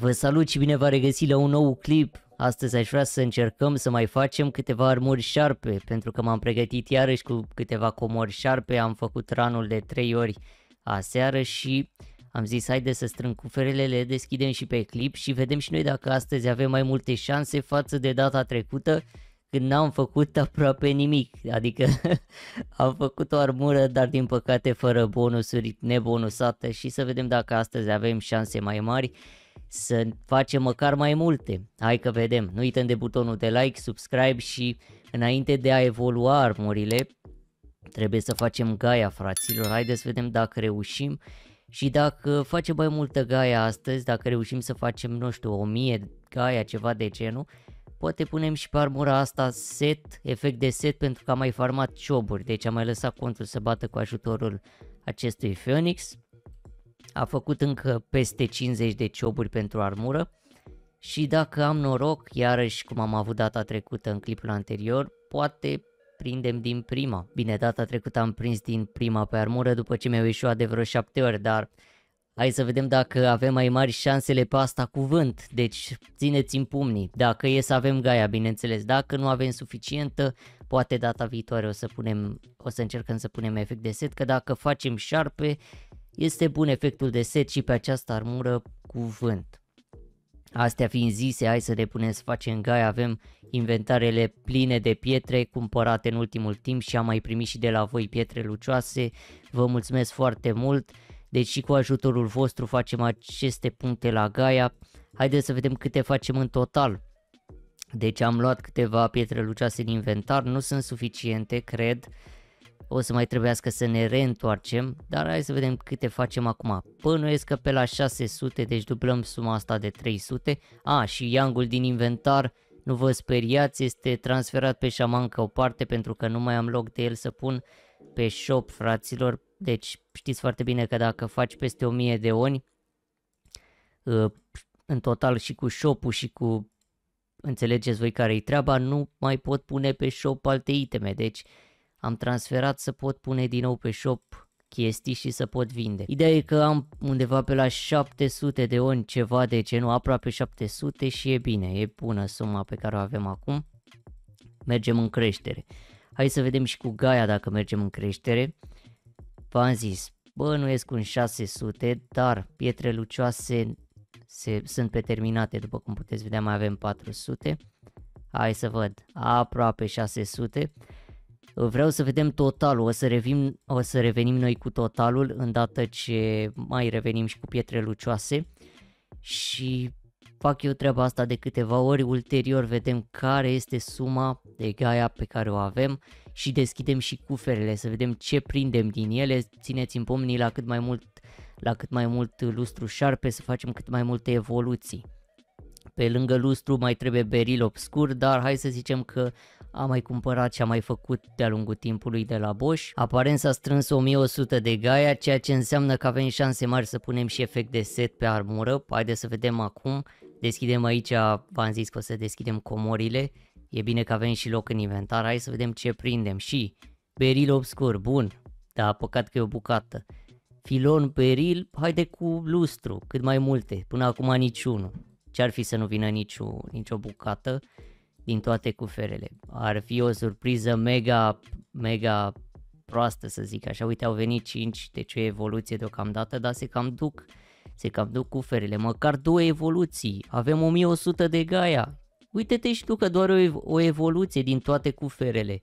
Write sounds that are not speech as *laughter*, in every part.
Vă salut și bine v-a regăsit la un nou clip. Astăzi aș vrea să încercăm să mai facem câteva armuri șarpe, pentru că m-am pregătit iarăși cu câteva comori șarpe, am făcut ranul de 3 ori aseară și am zis haide să strâng cuferele, le deschidem și pe clip și vedem și noi dacă astăzi avem mai multe șanse față de data trecută când n-am făcut aproape nimic, adică *laughs* am făcut o armură, dar din păcate fără bonusuri, nebonusate și să vedem dacă astăzi avem șanse mai mari să facem măcar mai multe. Hai că vedem, nu uităm de butonul de like, subscribe și înainte de a evolua armurile, trebuie să facem gaia fraților, haideți să vedem dacă reușim și dacă facem mai multă gaia astăzi, dacă reușim să facem, nu știu, 1000 gaia, ceva de genul, poate punem și pe armura asta set, efect de set pentru că am mai farmat cioburi, deci am mai lăsat contul să bată cu ajutorul acestui Phoenix. A făcut încă peste 50 de cioburi pentru armură și dacă am noroc, iarăși cum am avut data trecută în clipul anterior, poate prindem din prima. Bine, data trecută am prins din prima pe armură după ce mi-au ieșuat de vreo 7 ori, dar hai să vedem dacă avem mai mari șansele pe asta Cu vânt, Deci țineți în pumnii, dacă e să avem gaia, bineînțeles, dacă nu avem suficientă, poate data viitoare o să, punem, o să încercăm să punem efect de set, că dacă facem șarpe, este bun efectul de set și pe această armură cu vânt. Astea fiind zise, hai să depunem să facem gai, avem inventarele pline de pietre cumpărate în ultimul timp și am mai primit și de la voi pietre lucioase. Vă mulțumesc foarte mult, deci și cu ajutorul vostru facem aceste puncte la Gaia. Haideți să vedem câte facem în total. Deci am luat câteva pietre lucioase din inventar, nu sunt suficiente, cred, o să mai trebuiască să ne reîntoarcem, dar hai să vedem câte facem acum. Pănuiesc că pe la 600, deci dublăm suma asta de 300. A, și yangul din inventar, nu vă speriați, este transferat pe șamancă ca o parte pentru că nu mai am loc de el să pun pe shop, fraților. Deci știți foarte bine că dacă faci peste 1000 de oni, ă, în total și cu shop-ul și cu înțelegeți voi care-i treaba, nu mai pot pune pe shop alte iteme, deci am transferat să pot pune din nou pe shop chestii și să pot vinde. Ideea e că am undeva pe la 700 de ori ceva de genul, aproape 700 și e bine, e bună suma pe care o avem acum. Mergem în creștere. Hai să vedem și cu Gaia dacă mergem în creștere. V-am zis, bănuiesc un 600, dar pietre lucioase se, sunt pe terminate. după cum puteți vedea mai avem 400. Hai să văd, aproape 600. Vreau să vedem totalul, o să, revim, o să revenim noi cu totalul îndată ce mai revenim și cu pietre lucioase și fac eu treaba asta de câteva ori, ulterior vedem care este suma de gaia pe care o avem și deschidem și cuferele să vedem ce prindem din ele, țineți în pomnii la cât mai mult la cât mai mult lustru șarpe să facem cât mai multe evoluții. Pe lângă lustru mai trebuie beril obscur, dar hai să zicem că a mai cumpărat și a mai făcut de-a lungul timpului de la Bosch. Aparent s-a strâns 1100 de gaia, ceea ce înseamnă că avem șanse mari să punem și efect de set pe armură. Haideți să vedem acum. Deschidem aici, v-am zis că o să deschidem comorile. E bine că avem și loc în inventar, hai să vedem ce prindem. Și beril obscur, bun, da, păcat că e o bucată. Filon beril, haide cu lustru, cât mai multe, până acum niciunul ce-ar fi să nu vină nicio, nicio bucată din toate cuferele. Ar fi o surpriză mega, mega proastă să zic așa. Uite, au venit 5, deci o evoluție deocamdată, dar se cam duc se cam duc cuferele, măcar două evoluții, avem 1100 de Gaia. Uite-te și tu că doar o, o evoluție din toate cuferele.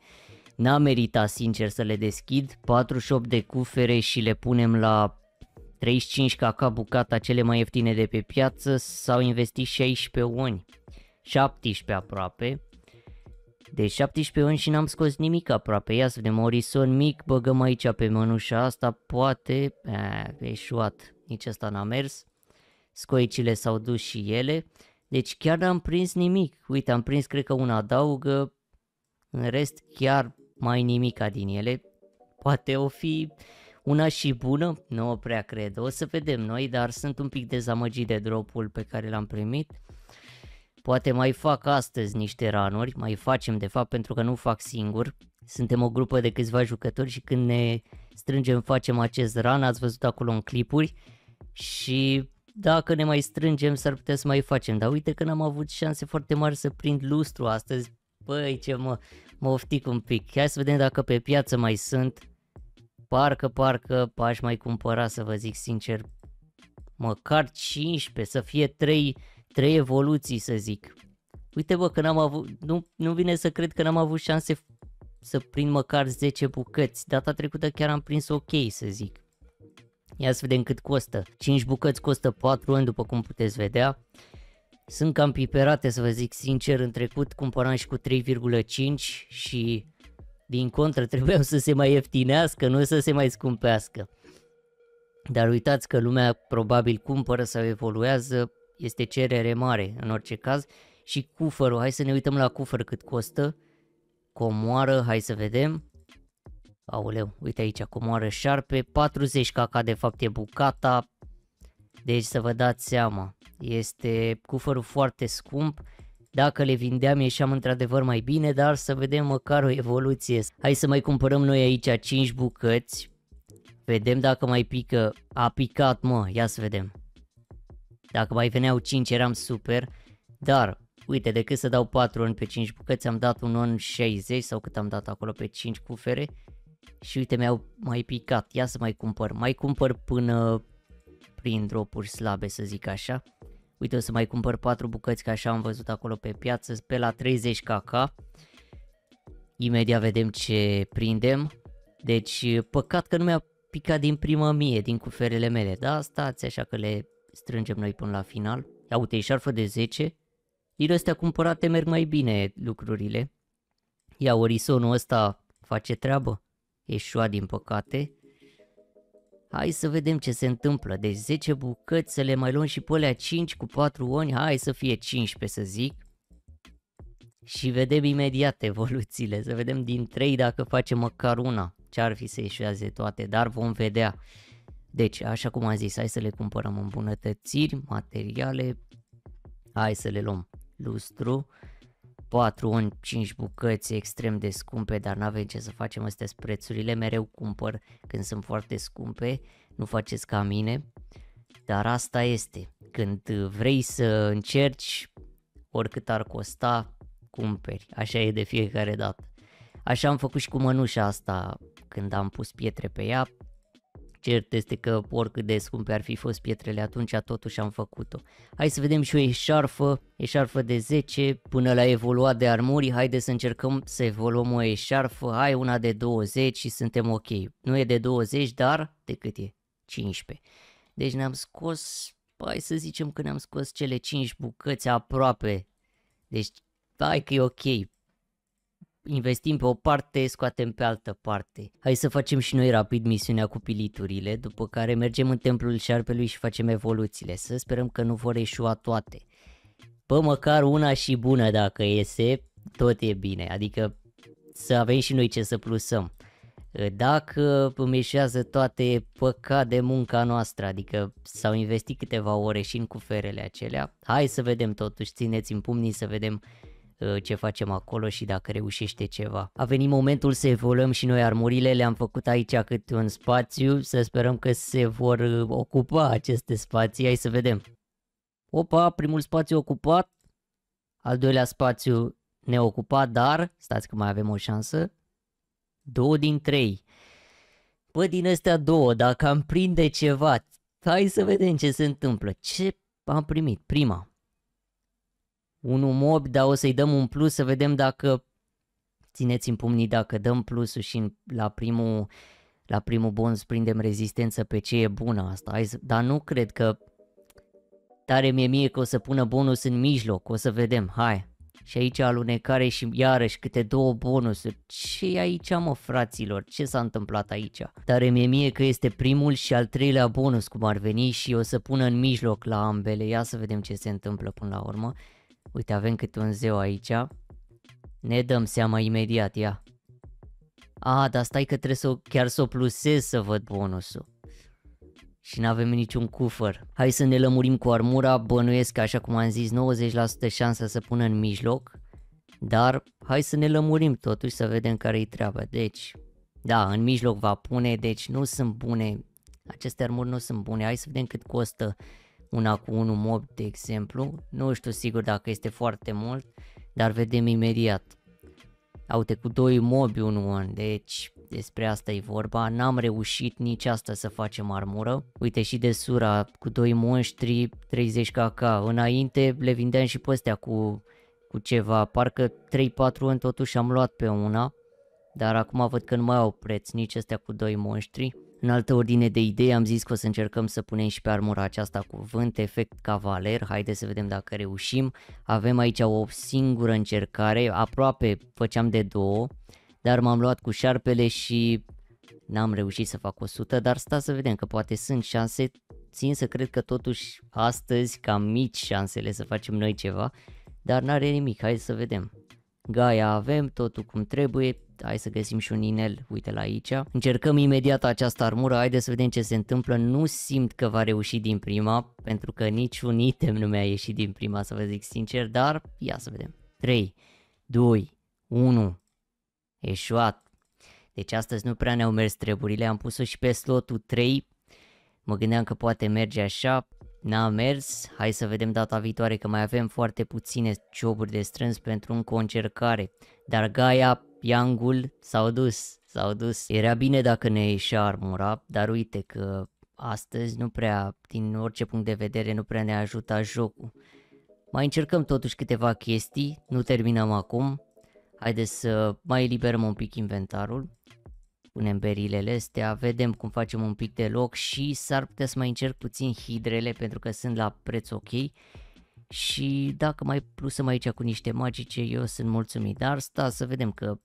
N-a meritat sincer să le deschid, 48 de cufere și le punem la 35 caca bucata cele mai ieftine de pe piață, s-au investit 16 uni, 17 aproape, de 17 ani și n-am scos nimic aproape, ia să vedem, orison mic, băgăm aici pe mănușa asta, poate, a, eșuat, nici asta n-a mers, scoicile s-au dus și ele, deci chiar n-am prins nimic, uite, am prins cred că un adaugă, în rest chiar mai nimica din ele, poate o fi una și bună? Nu o prea cred. O să vedem noi, dar sunt un pic dezamăgit de dropul pe care l-am primit. Poate mai fac astăzi niște ranuri, mai facem de fapt pentru că nu fac singur. Suntem o grupă de câțiva jucători și când ne strângem facem acest ran, ați văzut acolo în clipuri și dacă ne mai strângem s-ar putea să mai facem, dar uite că n-am avut șanse foarte mari să prind lustru astăzi, băi ce mă, mă oftic un pic, hai să vedem dacă pe piață mai sunt, parcă, parcă aș mai cumpăra să vă zic sincer măcar 15, să fie 3, 3 evoluții să zic. Uite bă că n-am avut, nu, nu vine să cred că n-am avut șanse să prind măcar 10 bucăți. Data trecută chiar am prins ok să zic. Ia să vedem cât costă. 5 bucăți costă 4 ani după cum puteți vedea. Sunt cam piperate să vă zic sincer, în trecut cumpăram și cu 3,5 și din contră, trebuiau să se mai ieftinească, nu să se mai scumpească. Dar uitați că lumea probabil cumpără sau evoluează, este cerere mare în orice caz și cufărul, hai să ne uităm la cufăr cât costă, comoară, hai să vedem, aoleu, uite aici, comoară șarpe, 40 caca de fapt e bucata, deci să vă dați seama, este cufărul foarte scump, dacă le vindeam ieșeam într-adevăr mai bine, dar să vedem măcar o evoluție. Hai să mai cumpărăm noi aici 5 bucăți. Vedem dacă mai pică. A picat mă, ia să vedem. Dacă mai veneau 5 eram super, dar uite decât să dau 4 on pe 5 bucăți am dat un on 60 sau cât am dat acolo pe 5 cufere și uite mi-au mai picat, ia să mai cumpăr, mai cumpăr până prin dropuri slabe să zic așa. Uite, o să mai cumpăr 4 bucăți, ca așa am văzut acolo pe piață, pe la 30kk. Imediat vedem ce prindem. Deci, păcat că nu mi-a picat din prima mie, din cuferele mele. Da, stați așa că le strângem noi până la final. Ia uite, e șarfă de 10. Din astea cumpărate merg mai bine lucrurile. Ia, orisonul ăsta face treabă. Eșua din păcate. Hai să vedem ce se întâmplă, deci 10 bucăți să le mai luăm și pe alea 5 cu 4 oni, hai să fie 15 să zic. Și vedem imediat evoluțiile, să vedem din 3 dacă face măcar una, ce ar fi să ieșuiaze toate, dar vom vedea. Deci, așa cum am zis, hai să le cumpărăm îmbunătățiri, materiale, hai să le luăm lustru, 4 în 5 bucăți extrem de scumpe, dar n-avem ce să facem, astea sunt prețurile, mereu cumpăr când sunt foarte scumpe, nu faceți ca mine, dar asta este, când vrei să încerci, oricât ar costa, cumperi, așa e de fiecare dată. Așa am făcut și cu mănușa asta când am pus pietre pe ea, Cert este că oricât de scumpe ar fi fost pietrele atunci, totuși am făcut-o. Hai să vedem și o eșarfă, eșarfă de 10 până la evoluat de armuri. haide să încercăm să evoluăm o eșarfă, hai una de 20 și suntem ok. Nu e de 20, dar de cât e? 15. Deci ne-am scos, hai să zicem că ne-am scos cele 5 bucăți aproape. Deci hai că e ok, investim pe o parte, scoatem pe altă parte. Hai să facem și noi rapid misiunea cu piliturile, după care mergem în templul șarpelui și facem evoluțiile, să sperăm că nu vor eșua toate. Pă, măcar una și bună dacă iese, tot e bine, adică să avem și noi ce să plusăm. Dacă îmi toate păca de munca noastră, adică s-au investit câteva ore și în cuferele acelea, hai să vedem totuși, țineți în pumnii să vedem uh, Uh, ce facem acolo și dacă reușește ceva. A venit momentul să evoluăm și noi armurile, le-am făcut aici cât un spațiu, să sperăm că se vor uh, ocupa aceste spații, hai să vedem. Opa, primul spațiu ocupat, al doilea spațiu neocupat, dar stați că mai avem o șansă, două din trei. Bă, din astea două, dacă am prinde ceva, hai să vedem ce se întâmplă. Ce am primit? Prima, unul mob, dar o să-i dăm un plus să vedem dacă țineți în pumnii dacă dăm plusul și la primul la primul bonus prindem rezistență pe ce e bună asta, Hai să, dar nu cred că tare mi-e mie că o să pună bonus în mijloc, o să vedem, hai. Și aici alunecare și iarăși câte două bonusuri, ce aici mă fraților, ce s-a întâmplat aici? Tare mi-e mie că este primul și al treilea bonus cum ar veni și o să pună în mijloc la ambele, ia să vedem ce se întâmplă până la urmă. Uite, avem câte un zeu aici. Ne dăm seama imediat, ia. A, dar stai că trebuie să, chiar să o plusez să văd bonusul. Și nu avem niciun cufăr. Hai să ne lămurim cu armura, bănuiesc că așa cum am zis 90% șansa să pună în mijloc. Dar hai să ne lămurim totuși să vedem care-i treaba. Deci, da, în mijloc va pune, deci nu sunt bune. Aceste armuri nu sunt bune. Hai să vedem cât costă una cu 1 mob de exemplu, nu știu sigur dacă este foarte mult, dar vedem imediat. Au cu 2 mobi 1 an, deci despre asta e vorba, n-am reușit nici asta să facem armură. Uite și de sura, cu 2 monștri, 30 kk, înainte le vindeam și pe astea cu, cu ceva, parcă 3-4 ani totuși am luat pe una, dar acum văd că nu mai au preț nici astea cu 2 monștri. În altă ordine de idei am zis că o să încercăm să punem și pe armura aceasta cuvânt, efect cavaler, haide să vedem dacă reușim. Avem aici o singură încercare, aproape făceam de două, dar m-am luat cu șarpele și n-am reușit să fac 100, dar sta să vedem că poate sunt șanse, țin să cred că totuși astăzi cam mici șansele să facem noi ceva, dar n-are nimic, hai să vedem. Gaia avem, totul cum trebuie, hai să găsim și un inel, uite la aici. Încercăm imediat această armură, haide să vedem ce se întâmplă, nu simt că va reuși din prima, pentru că niciun item nu mi-a ieșit din prima, să vă zic sincer, dar ia să vedem. 3, 2, 1, eșuat. Deci astăzi nu prea ne-au mers treburile, am pus-o și pe slotul 3, mă gândeam că poate merge așa, n-a mers, hai să vedem data viitoare că mai avem foarte puține cioburi de strâns pentru încă o încercare, dar Gaia piangul, s-au dus, s-au dus. Era bine dacă ne ieșea armura, dar uite că astăzi nu prea, din orice punct de vedere, nu prea ne ajuta jocul. Mai încercăm totuși câteva chestii, nu terminăm acum. Haideți să mai eliberăm un pic inventarul. Punem berilele astea, vedem cum facem un pic de loc și s-ar putea să mai încerc puțin hidrele pentru că sunt la preț ok și dacă mai plusăm aici cu niște magice, eu sunt mulțumit. Dar sta să vedem că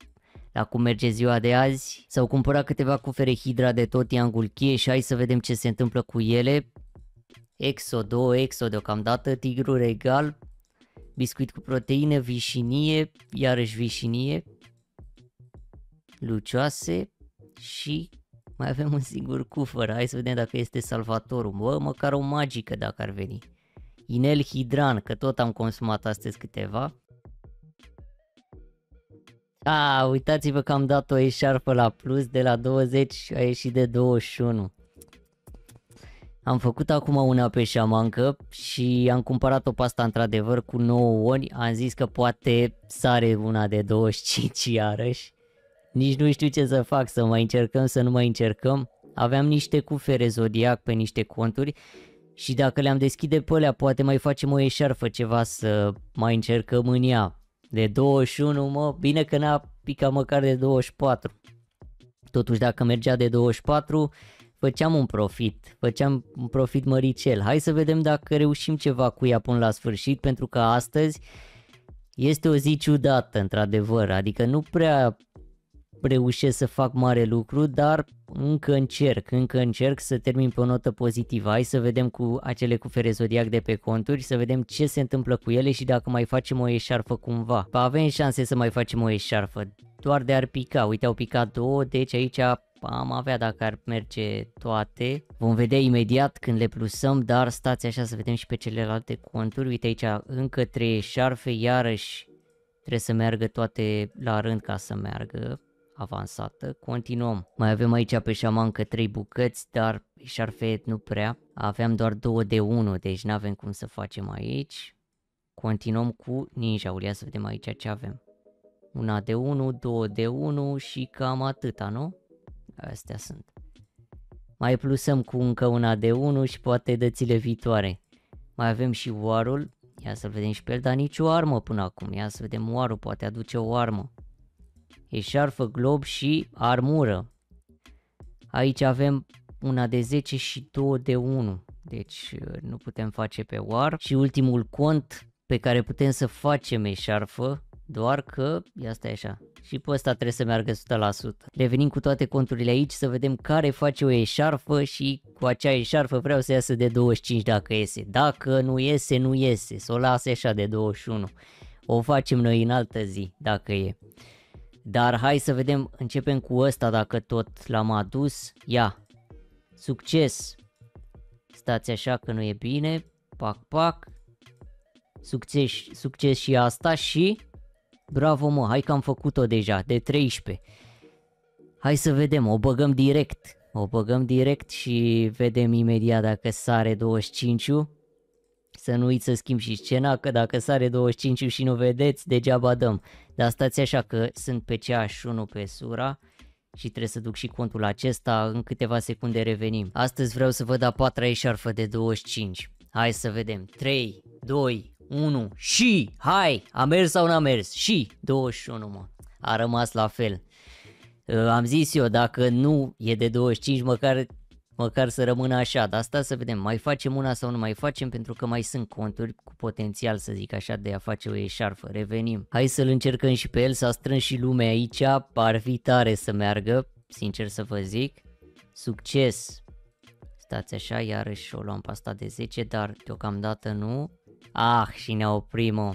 la cum merge ziua de azi. S-au cumpărat câteva cufere Hydra de tot iangul Chie și hai să vedem ce se întâmplă cu ele. Exo 2, Exo deocamdată, Tigru Regal, biscuit cu proteine, vișinie, iarăși vișinie, lucioase și mai avem un singur cufăr. Hai să vedem dacă este salvatorul. Bă, măcar o magică dacă ar veni inel hidran, că tot am consumat astăzi câteva. A, uitați-vă că am dat o eșarpă la plus de la 20 a ieșit de 21. Am făcut acum una pe șamancă și am cumpărat o pasta într-adevăr cu 9 ori. Am zis că poate sare una de 25 iarăși. Nici nu știu ce să fac, să mai încercăm, să nu mai încercăm. Aveam niște cufere zodiac pe niște conturi și dacă le-am deschide pe alea, poate mai facem o eșarfă ceva să mai încercăm în ea. De 21, mă, bine că n-a picat măcar de 24. Totuși dacă mergea de 24, făceam un profit, făceam un profit măricel. Hai să vedem dacă reușim ceva cu ea până la sfârșit, pentru că astăzi este o zi ciudată, într-adevăr, adică nu prea reușesc să fac mare lucru, dar încă încerc, încă încerc să termin pe o notă pozitivă. Hai să vedem cu acele cufere zodiac de pe conturi, să vedem ce se întâmplă cu ele și dacă mai facem o eșarfă cumva. Avem șanse să mai facem o eșarfă, doar de ar pica. Uite, au picat două, deci aici am avea dacă ar merge toate. Vom vedea imediat când le plusăm, dar stați așa să vedem și pe celelalte conturi. Uite aici încă trei eșarfe, iarăși trebuie să meargă toate la rând ca să meargă avansată. Continuăm. Mai avem aici pe șamancă 3 bucăți, dar șarfeet nu prea. Aveam doar 2 de 1, deci nu avem cum să facem aici. Continuăm cu ninja-ul. Ia să vedem aici ce avem. Una de 1, 2 de 1 și cam atâta, nu? Astea sunt. Mai plusăm cu încă una de 1 și poate dățile viitoare. Mai avem și warul. Ia să vedem și pe el, dar nici o armă până acum. Ia să vedem warul, poate aduce o armă eșarfă, glob și armură. Aici avem una de 10 și 2 de 1, deci uh, nu putem face pe war. Și ultimul cont pe care putem să facem eșarfă, doar că, asta e așa, și pe ăsta trebuie să meargă 100%. Revenim cu toate conturile aici să vedem care face o eșarfă și cu acea eșarfă vreau să iasă de 25 dacă iese. Dacă nu iese, nu iese, să o lase așa de 21. O facem noi în altă zi, dacă e. Dar hai să vedem, începem cu ăsta dacă tot l-am adus. Ia, succes! Stați așa că nu e bine, pac, pac. Succes, succes și asta și... Bravo mă, hai că am făcut-o deja, de 13. Hai să vedem, o băgăm direct. O băgăm direct și vedem imediat dacă sare 25 -ul. Să nu uiți să schimb și scena, că dacă sare 25 și nu vedeți, degeaba dăm. Dar stați așa că sunt pe CH1 pe Sura și trebuie să duc și contul acesta, în câteva secunde revenim. Astăzi vreau să văd a patra eșarfă de 25. Hai să vedem. 3, 2, 1 și hai! A mers sau n-a mers? Și 21 mă. A rămas la fel. Am zis eu, dacă nu e de 25, măcar Măcar să rămână așa, dar asta să vedem, mai facem una sau nu mai facem pentru că mai sunt conturi cu potențial să zic așa de a face o eșarfă, revenim. Hai să-l încercăm și pe el, s-a strâns și lumea aici, ar fi tare să meargă, sincer să vă zic. Succes! Stați așa, iarăși o luam pe asta de 10, dar deocamdată nu. Ah, și ne oprim -o.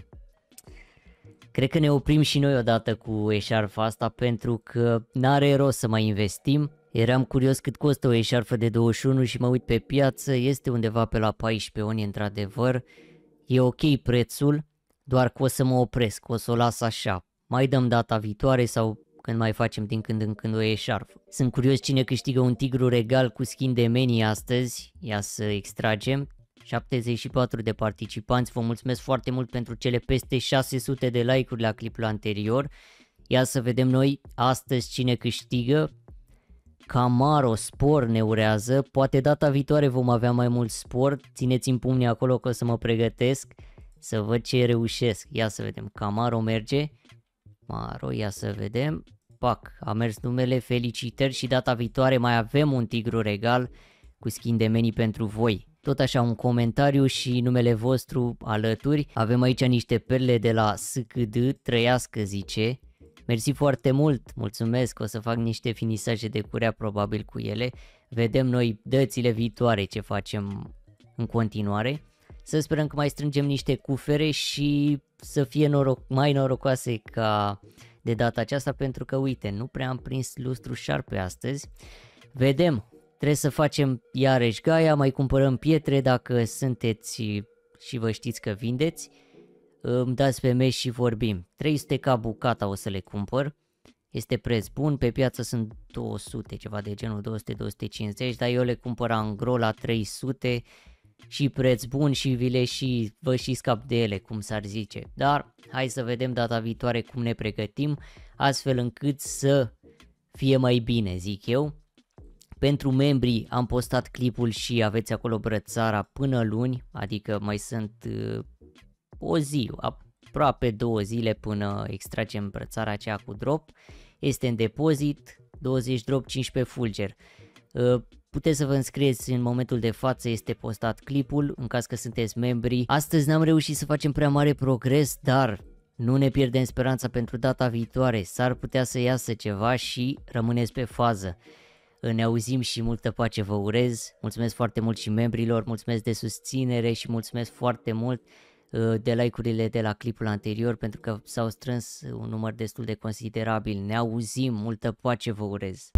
Cred că ne oprim și noi odată cu eșarfa asta pentru că n-are rost să mai investim Eram curios cât costă o eșarfă de 21 și mă uit pe piață, este undeva pe la 14 oni într-adevăr. E ok prețul, doar că o să mă opresc, o să o las așa. Mai dăm data viitoare sau când mai facem din când în când o eșarfă. Sunt curios cine câștigă un tigru regal cu skin de meni astăzi, ia să extragem. 74 de participanți, vă mulțumesc foarte mult pentru cele peste 600 de like-uri la clipul anterior. Ia să vedem noi astăzi cine câștigă, Camaro spor ne urează, poate data viitoare vom avea mai mult spor, țineți în pumnii acolo că o să mă pregătesc, să văd ce reușesc. Ia să vedem, Camaro merge, Maro, ia să vedem, pac, a mers numele, felicitări și data viitoare mai avem un tigru regal cu skin de menii pentru voi. Tot așa un comentariu și numele vostru alături. Avem aici niște perle de la SKD, trăiască zice, Mersi foarte mult, mulțumesc, o să fac niște finisaje de curea probabil cu ele. Vedem noi dățile viitoare ce facem în continuare. Să sperăm că mai strângem niște cufere și să fie noroc, mai norocoase ca de data aceasta pentru că uite, nu prea am prins lustru șarpe astăzi. Vedem, trebuie să facem iarăși gaia, mai cumpărăm pietre dacă sunteți și vă știți că vindeți îmi dați femei și vorbim. 300 ca bucata o să le cumpăr, este preț bun, pe piață sunt 200, ceva de genul 200-250, dar eu le cumpăr angro la 300 și preț bun și vi le și vă și scap de ele, cum s-ar zice. Dar hai să vedem data viitoare cum ne pregătim, astfel încât să fie mai bine, zic eu. Pentru membrii am postat clipul și aveți acolo brățara până luni, adică mai sunt uh, o zi, aproape două zile până extragem brățara aceea cu drop. Este în depozit, 20 drop, 15 fulger. Uh, puteți să vă înscrieți în momentul de față, este postat clipul, în caz că sunteți membri. Astăzi n-am reușit să facem prea mare progres, dar nu ne pierdem speranța pentru data viitoare, s-ar putea să iasă ceva și rămâneți pe fază. Ne auzim și multă pace vă urez, mulțumesc foarte mult și membrilor, mulțumesc de susținere și mulțumesc foarte mult Uh, de like-urile de la clipul anterior pentru că s-au strâns un număr destul de considerabil. Ne auzim, multă pace vă urez!